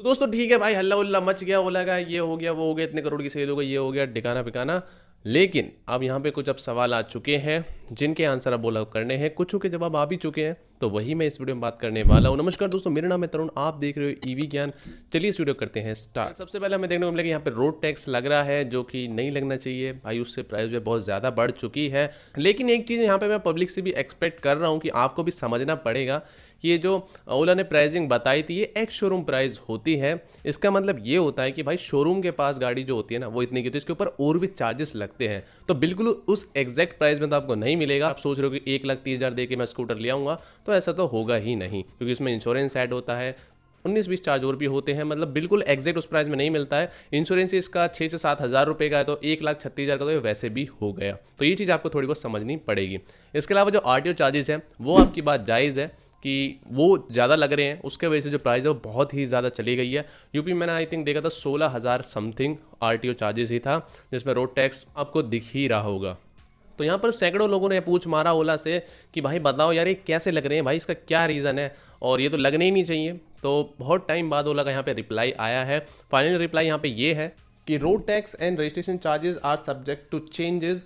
तो दोस्तों ठीक है भाई हल्ला उल्ला मच गया वो लगा ये हो गया वो हो गया इतने करोड़ की सेल हो गई ये हो गया ढिकाना पिकाना लेकिन अब यहाँ पे कुछ अब सवाल आ चुके हैं जिनके आंसर अब बोला करने हैं कुछ के जवाब आ भी चुके हैं तो वही मैं इस वीडियो में बात करने वाला हूँ नमस्कार दोस्तों मेरा नाम है तरुण आप देख रहे हो ईवी e ज्ञान चलिए इस वीडियो करते हैं स्टार्ट सबसे पहले हमें देखने को मिलेगा यहाँ पे रोड टैक्स लग रहा है जो कि नहीं लगना चाहिए भाई उससे प्राइस जो बहुत ज़्यादा बढ़ चुकी है लेकिन एक चीज़ यहाँ पर मैं पब्लिक से भी एक्सपेक्ट कर रहा हूँ कि आपको भी समझना पड़ेगा ये जो ओला ने प्राइजिंग बताई थी ये एक्स शोरूम प्राइस होती है इसका मतलब ये होता है कि भाई शोरूम के पास गाड़ी जो होती है ना वो इतनी की होती है इसके ऊपर और भी चार्जेस लग सकते हैं तो बिल्कुल उस एग्जैक्ट प्राइस में तो आपको नहीं मिलेगा आप सोच रहे हो कि एक लाख तीस हज़ार दे के मैं स्कूटर ले आऊँगा तो ऐसा तो होगा ही नहीं क्योंकि उसमें इंश्योरेंस ऐड होता है उन्नीस बीस चार्ज और भी होते हैं मतलब बिल्कुल एग्जैक्ट उस प्राइस में नहीं मिलता है इंश्योरेंस इसका छः से सात हज़ार रुपये का है तो एक लाख छत्तीस हज़ार का तो वैसे भी हो गया तो ये चीज़ आपको थोड़ी बहुत समझनी पड़ेगी इसके अलावा जो आर चार्जेस हैं वो आपकी बात जायज़ है कि वो ज़्यादा लग रहे हैं उसके वजह से जो प्राइस है वो बहुत ही ज़्यादा चली गई है यूपी मैंने आई थिंक देखा था सोलह हज़ार समथिंग आर चार्जेस ही था जिसमें रोड टैक्स आपको दिख ही रहा होगा तो यहाँ पर सैकड़ों लोगों ने पूछ मारा ओला से कि भाई बताओ यार ये कैसे लग रहे हैं भाई इसका क्या रीज़न है और ये तो लगने ही नहीं चाहिए तो बहुत टाइम बाद ओला का यहाँ पर रिप्लाई आया है फाइनल रिप्लाई यहाँ पर ये है कि road tax and registration charges are subject to changes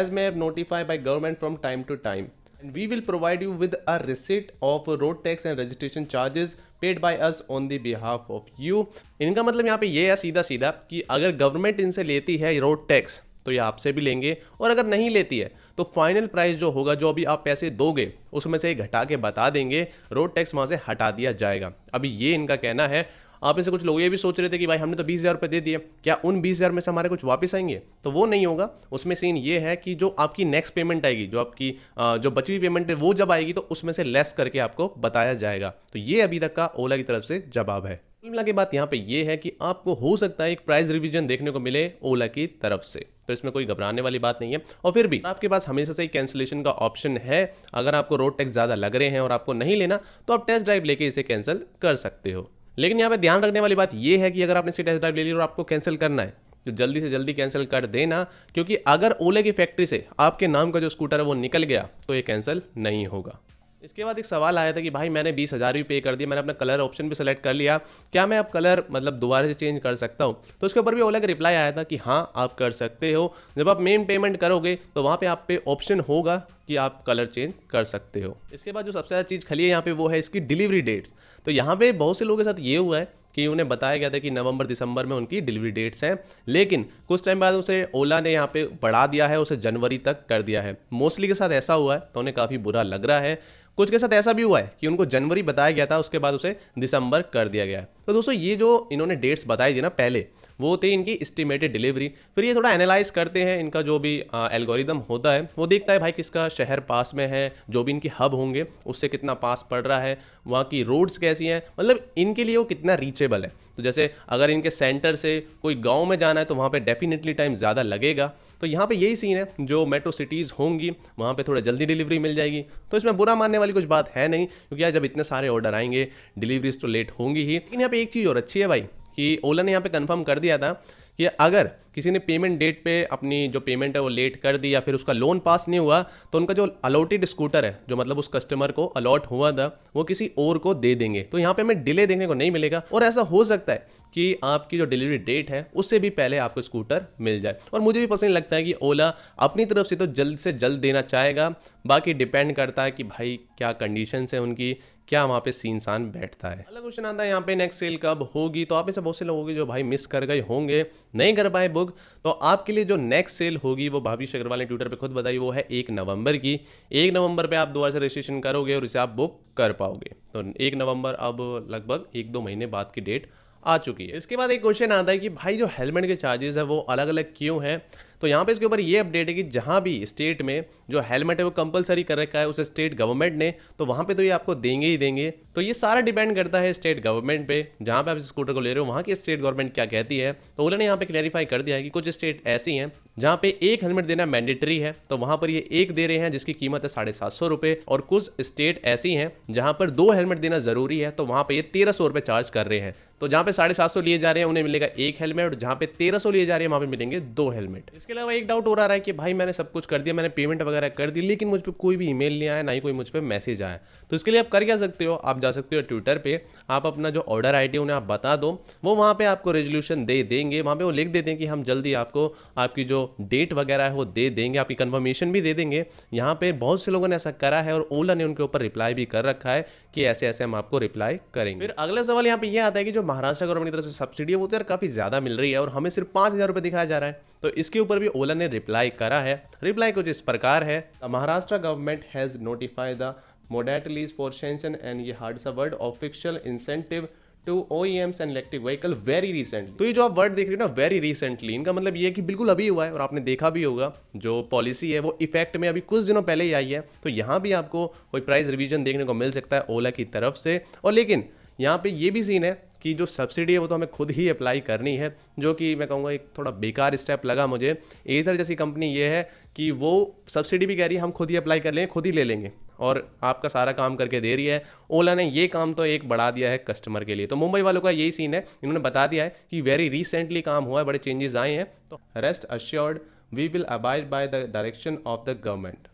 as may notified by government from time to time and we will provide you with a receipt of road tax and registration charges paid by us on the behalf of you इनका मतलब यहाँ पे ये है सीधा सीधा कि अगर गवर्नमेंट इनसे लेती है रोड टैक्स तो ये आपसे भी लेंगे और अगर नहीं लेती है तो फाइनल प्राइस जो होगा जो अभी आप पैसे दोगे उसमें से घटा के बता देंगे रोड टैक्स वहाँ से हटा दिया जाएगा अभी ये इनका कहना है आप इसे कुछ लोग ये भी सोच रहे थे कि भाई हमने तो बीस हज़ार रुपये दे दिए क्या उन बीस हज़ार में से हमारे कुछ वापस आएंगे तो वो नहीं होगा उसमें सीन ये है कि जो आपकी नेक्स्ट पेमेंट आएगी जो आपकी जो बची हुई पेमेंट है वो जब आएगी तो उसमें से लेस करके आपको बताया जाएगा तो ये अभी तक का ओला की तरफ से जवाब है मिला की बात यहाँ पे ये है कि आपको हो सकता है एक प्राइस रिवीजन देखने को मिले ओला की तरफ से तो इसमें कोई घबराने वाली बात नहीं है और फिर भी आपके पास हमेशा से ही कैंसिलेशन का ऑप्शन है अगर आपको रोड टैक्स ज़्यादा लग रहे हैं और आपको नहीं लेना तो आप टेस्ट ड्राइव लेके इसे कैंसिल कर सकते हो लेकिन यहाँ पे ध्यान रखने वाली बात यह है कि अगर आपने इसकी टेस्ट ड्राइव ले ली और आपको कैंसिल करना है तो जल्दी से जल्दी कैंसिल कर देना क्योंकि अगर ओले की फैक्ट्री से आपके नाम का जो स्कूटर है वो निकल गया तो ये कैंसिल नहीं होगा इसके बाद एक सवाल आया था कि भाई मैंने बीस हज़ार भी पे कर दिया मैंने अपना कलर ऑप्शन भी सेलेक्ट कर लिया क्या मैं अब कलर मतलब दोबारा से चेंज कर सकता हूँ तो उसके ऊपर भी ओला का रिप्लाई आया था कि हाँ आप कर सकते हो जब आप मेन पेमेंट करोगे तो वहाँ पे आप पे ऑप्शन होगा कि आप कलर चेंज कर सकते हो इसके बाद जो सबसे ज़्यादा चीज़ खली है यहाँ पे वो है इसकी डिलीवरी डेट्स तो यहाँ पे बहुत से लोगों के साथ ये हुआ है कि उन्हें बताया गया था कि नवंबर दिसंबर में उनकी डिलीवरी डेट्स हैं लेकिन कुछ टाइम बाद उसे ओला ने यहाँ पे बढ़ा दिया है उसे जनवरी तक कर दिया है मोस्टली के साथ ऐसा हुआ है तो उन्हें काफ़ी बुरा लग रहा है कुछ के साथ ऐसा भी हुआ है कि उनको जनवरी बताया गया था उसके बाद उसे दिसंबर कर दिया गया है तो दोस्तों ये जो इन्होंने डेट्स बताई थी ना पहले वो होती है इनकी इस्टीमेटेड डिलीवरी फिर ये थोड़ा एनालाइज करते हैं इनका जो भी एल्गोरिदम होता है वो देखता है भाई किसका शहर पास में है जो भी इनके हब होंगे उससे कितना पास पड़ रहा है वहाँ की रोड्स कैसी हैं मतलब इनके लिए वो कितना रीचेबल है तो जैसे अगर इनके सेंटर से कोई गांव में जाना है तो वहाँ पे डेफिनेटली टाइम ज़्यादा लगेगा तो यहाँ पे यही सीन है जो मेट्रो सिटीज़ होंगी वहाँ पे थोड़ा जल्दी डिलीवरी मिल जाएगी तो इसमें बुरा मानने वाली कुछ बात है नहीं क्योंकि यार जब इतने सारे ऑर्डर आएंगे डिलीवरीज तो लेट होंगी ही लेकिन यहाँ पर एक चीज़ और अच्छी है भाई कि ओला ने यहाँ पे कंफर्म कर दिया था कि अगर किसी ने पेमेंट डेट पे अपनी जो पेमेंट है वो लेट कर दी या फिर उसका लोन पास नहीं हुआ तो उनका जो अलॉटेड स्कूटर है जो मतलब उस कस्टमर को अलॉट हुआ था वो किसी और को दे देंगे तो यहाँ पे हमें डिले देखने को नहीं मिलेगा और ऐसा हो सकता है कि आपकी जो डिलीवरी डेट है उससे भी पहले आपको स्कूटर मिल जाए और मुझे भी पसंद लगता है कि ओला अपनी तरफ से तो जल्द से जल्द देना चाहेगा बाकी डिपेंड करता है कि भाई क्या कंडीशन है उनकी क्या वहाँ पे सी इंसान बैठता है अलग क्वेश्चन आता है यहाँ पे नेक्स्ट सेल कब होगी तो आप में से बहुत से लोग होंगे जो भाई मिस कर गए होंगे नहीं कर पाए बुक तो आपके लिए जो नेक्स्ट सेल होगी वो भाभी अग्रवाल ने ट्विटर पे खुद बताई वो है एक नवंबर की एक नवंबर पे आप दोबारा से रजिस्ट्रेशन करोगे और इसे आप बुक कर पाओगे तो एक नवंबर अब लगभग एक दो महीने बाद की डेट आ चुकी है इसके बाद एक क्वेश्चन आता है कि भाई जो हेलमेट के चार्जेस है वो अलग अलग क्यों हैं तो यहाँ पे इसके ऊपर ये अपडेट है कि जहाँ भी स्टेट में जो हेलमेट है वो कंपलसरी कर रखा है उसे स्टेट गवर्नमेंट ने तो वहाँ पे तो ये आपको देंगे ही देंगे तो ये सारा डिपेंड करता है स्टेट गवर्नमेंट पे जहाँ पे आप इस स्कूटर को ले रहे हो वहाँ की स्टेट गवर्नमेंट क्या कहती है तो उन्होंने यहाँ पे क्लैरिफाई कर दिया है कि कुछ स्टेट ऐसी हैं जहाँ पे एक हेलमेट देना मैंडेटरी है तो वहाँ पर ये एक दे रहे हैं जिसकी कीमत है साढ़े सात सौ रुपये और कुछ स्टेट ऐसी हैं जहाँ पर दो हेलमेट देना जरूरी है तो वहाँ पर ये तेरह सौ रुपये चार्ज कर रहे हैं तो जहाँ पे साढ़े सात सौ लिए जा रहे हैं उन्हें मिलेगा एक हेलमेट और जहाँ पे तेरह सौ लिए जा रहे हैं वहाँ पे मिलेंगे दो हेलमेट इसके अलावा एक डाउट हो रहा है कि भाई मैंने सब कुछ कर दिया मैंने पेमेंट वगैरह कर दी लेकिन मुझ पर कोई भी ईमेल नहीं आया ना ही कोई मुझ पर मैसेज आया तो इसके लिए आप कर क्या सकते हो आप जा सकते हो ट्विटर पर आप अपना जो ऑर्डर आई डी उन्हें आप बता दो वो वहाँ पर आपको रेजोल्यूशन दे देंगे वहाँ पर वो लिख देते हैं कि हम जल्दी आपको आपकी जो डेट वगैरह है वो दे देंगे आपकी कन्फर्मेशन भी दे देंगे यहाँ पर बहुत से लोगों ने ऐसा करा है और ओला ने उनके ऊपर रिप्लाई भी कर रखा है कि ऐसे ऐसे हम आपको रिप्लाई करेंगे फिर अगला सवाल यहाँ पे ये आता है कि जो महाराष्ट्र गवर्नमेंट की तरफ से सब्सिडी है वो तो यार काफ़ी ज़्यादा मिल रही है और हमें सिर्फ पांच हज़ार रुपए दिखाया जा रहा है तो इसके ऊपर भी ओला ने रिप्लाई करा है रिप्लाई कुछ इस प्रकार है Maharashtra government has notified the modalities for sanction and ये hard word official incentive to OEMs and electric vehicle very recently तो ये जो आप वर्ड देख रहे हो ना वेरी रिसेंटली इनका मतलब ये कि बिल्कुल अभी हुआ है और आपने देखा भी होगा जो पॉलिसी है वो इफेक्ट में अभी कुछ दिनों पहले ही आई है तो यहाँ भी आपको कोई प्राइस रिविजन देखने को मिल सकता है ओला की तरफ से और लेकिन यहाँ पे ये भी सीन है कि जो सब्सिडी है वो तो हमें खुद ही अप्लाई करनी है जो कि मैं कहूँगा एक थोड़ा बेकार स्टेप लगा मुझे इधर जैसी कंपनी ये है कि वो सब्सिडी भी कह रही है हम खुद ही अप्लाई कर लेंगे खुद ही ले लेंगे और आपका सारा काम करके दे रही है ओला ने ये काम तो एक बढ़ा दिया है कस्टमर के लिए तो मुंबई वालों का यही सीन है इन्होंने बता दिया है कि वेरी रिसेंटली काम हुआ है बड़े चेंजेस आए हैं तो rest assured we will abide by the direction of the government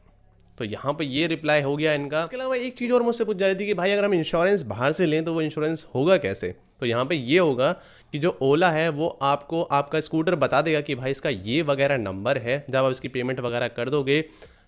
तो यहाँ पर ये रिप्लाई हो गया इनका इसके अलावा एक चीज़ और मुझसे पूछ जा रही थी कि भाई अगर हम इंश्योरेंस बाहर से लें तो वो इंश्योरेंस होगा कैसे तो यहाँ पे ये होगा कि जो ओला है वो आपको आपका स्कूटर बता देगा कि भाई इसका ये वगैरह नंबर है जब आप इसकी पेमेंट वगैरह कर दोगे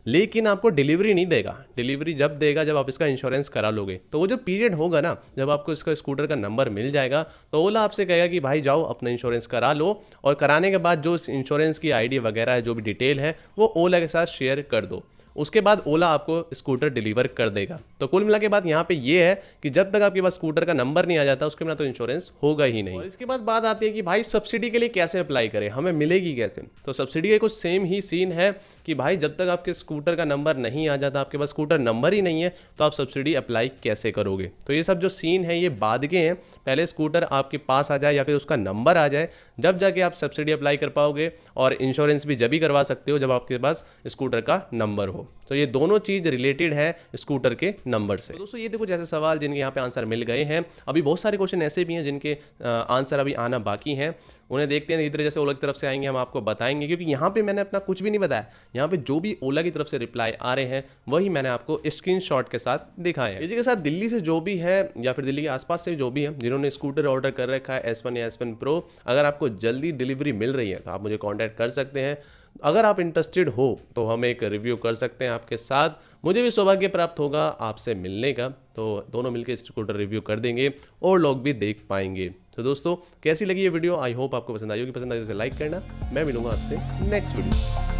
लेकिन आपको डिलीवरी नहीं देगा डिलीवरी जब देगा जब आप इसका इंश्योरेंस करा लोगे तो वो जो पीरियड होगा ना जब आपको इसका स्कूटर का नंबर मिल जाएगा तो ओला आपसे कहेगा कि भाई जाओ अपना इंश्योरेंस करा लो और कराने के बाद जो इंश्योरेंस की आईडी वगैरह है जो भी डिटेल है वो ओला के साथ शेयर कर दो उसके बाद ओला आपको स्कूटर डिलीवर कर देगा तो कुल मिला के बाद यहाँ पे ये है कि जब तक आपके पास स्कूटर का नंबर नहीं आ जाता उसके बिना तो इंश्योरेंस होगा ही नहीं और इसके बाद बात आती है कि भाई सब्सिडी के लिए कैसे अप्लाई करें हमें मिलेगी कैसे तो सब्सिडी का कुछ सेम ही सीन है कि भाई जब तक आपके स्कूटर का नंबर नहीं आ जाता आपके पास स्कूटर नंबर ही नहीं है तो आप सब्सिडी अप्लाई कैसे करोगे तो ये सब जो सीन है ये बाद के हैं पहले स्कूटर आपके पास आ जाए या फिर उसका नंबर आ जाए जब जाके आप सब्सिडी अप्लाई कर पाओगे और इंश्योरेंस भी जब ही करवा सकते हो जब आपके पास स्कूटर का नंबर हो तो ये दोनों चीज़ रिलेटेड है स्कूटर के नंबर से तो दोस्तों ये देखो जैसे सवाल जिनके यहाँ पे आंसर मिल गए हैं अभी बहुत सारे क्वेश्चन ऐसे भी हैं जिनके आंसर अभी आना बाकी हैं उन्हें देखते हैं इधर जैसे ओला की तरफ से आएंगे हम आपको बताएंगे क्योंकि यहाँ पे मैंने अपना कुछ भी नहीं बताया यहाँ पे जो भी ओला की तरफ से रिप्लाई आ रहे हैं वही मैंने आपको स्क्रीनशॉट के साथ दिखाया है इसी के साथ दिल्ली से जो भी है या फिर दिल्ली के आसपास से जो भी है जिन्होंने स्कूटर ऑर्डर कर रखा है एस या एस प्रो अगर आपको जल्दी डिलीवरी मिल रही है तो आप मुझे कॉन्टैक्ट कर सकते हैं अगर आप इंटरेस्टेड हो तो हम एक रिव्यू कर सकते हैं आपके साथ मुझे भी सौभाग्य प्राप्त होगा आपसे मिलने का तो दोनों मिलकर स्कूटर रिव्यू कर देंगे और लोग भी देख पाएंगे तो दोस्तों कैसी लगी ये वीडियो आई होप आपको पसंद आई होगी पसंद आई तो उसे लाइक करना मैं मिलूंगा आपसे नेक्स्ट वीडियो